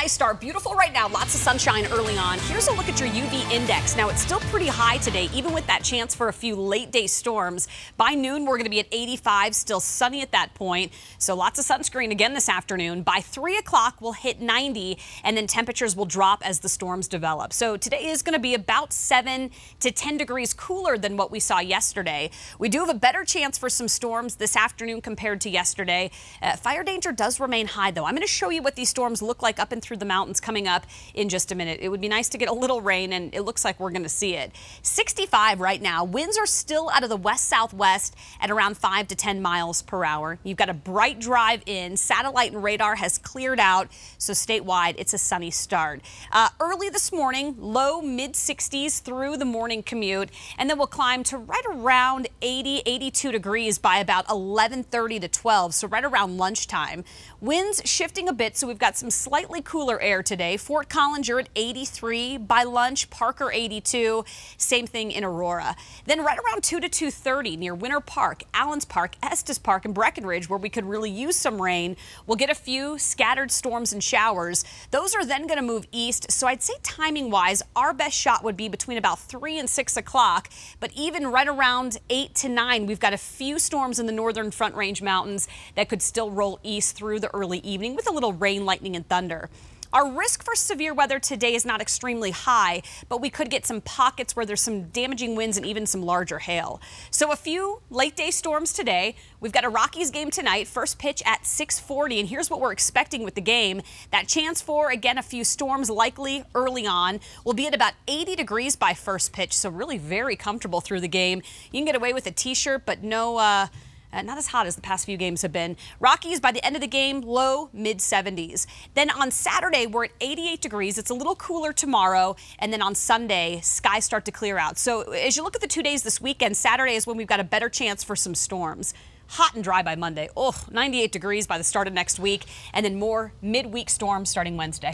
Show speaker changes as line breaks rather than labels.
nice start. Beautiful right now. Lots of sunshine early on. Here's a look at your UV index. Now, it's still pretty high today, even with that chance for a few late day storms. By noon, we're going to be at 85, still sunny at that point. So lots of sunscreen again this afternoon. By 3 o'clock, we'll hit 90, and then temperatures will drop as the storms develop. So today is going to be about 7 to 10 degrees cooler than what we saw yesterday. We do have a better chance for some storms this afternoon compared to yesterday. Uh, fire danger does remain high, though. I'm going to show you what these storms look like up in through the mountains coming up in just a minute. It would be nice to get a little rain, and it looks like we're going to see it. 65 right now. Winds are still out of the west southwest at around 5 to 10 miles per hour. You've got a bright drive in. Satellite and radar has cleared out, so statewide, it's a sunny start. Uh, early this morning, low mid 60s through the morning commute, and then we'll climb to right around 80, 82 degrees by about 11:30 to 12, so right around lunchtime. Winds shifting a bit, so we've got some slightly cooler cooler air today. Fort Collins, at 83. By lunch, Parker 82. Same thing in Aurora. Then right around 2 to 2.30 near Winter Park, Allens Park, Estes Park, and Breckenridge, where we could really use some rain, we'll get a few scattered storms and showers. Those are then going to move east, so I'd say timing-wise, our best shot would be between about 3 and 6 o'clock, but even right around 8 to 9, we've got a few storms in the northern Front Range Mountains that could still roll east through the early evening with a little rain, lightning, and thunder. Our risk for severe weather today is not extremely high, but we could get some pockets where there's some damaging winds and even some larger hail. So a few late day storms today. We've got a Rockies game tonight, first pitch at 640, and here's what we're expecting with the game. That chance for, again, a few storms likely early on. We'll be at about 80 degrees by first pitch, so really very comfortable through the game. You can get away with a t-shirt, but no... Uh, uh, not as hot as the past few games have been. Rockies by the end of the game, low mid 70s. Then on Saturday, we're at 88 degrees. It's a little cooler tomorrow. And then on Sunday, skies start to clear out. So as you look at the two days this weekend, Saturday is when we've got a better chance for some storms hot and dry by Monday. Oh, 98 degrees by the start of next week, and then more midweek storms starting Wednesday.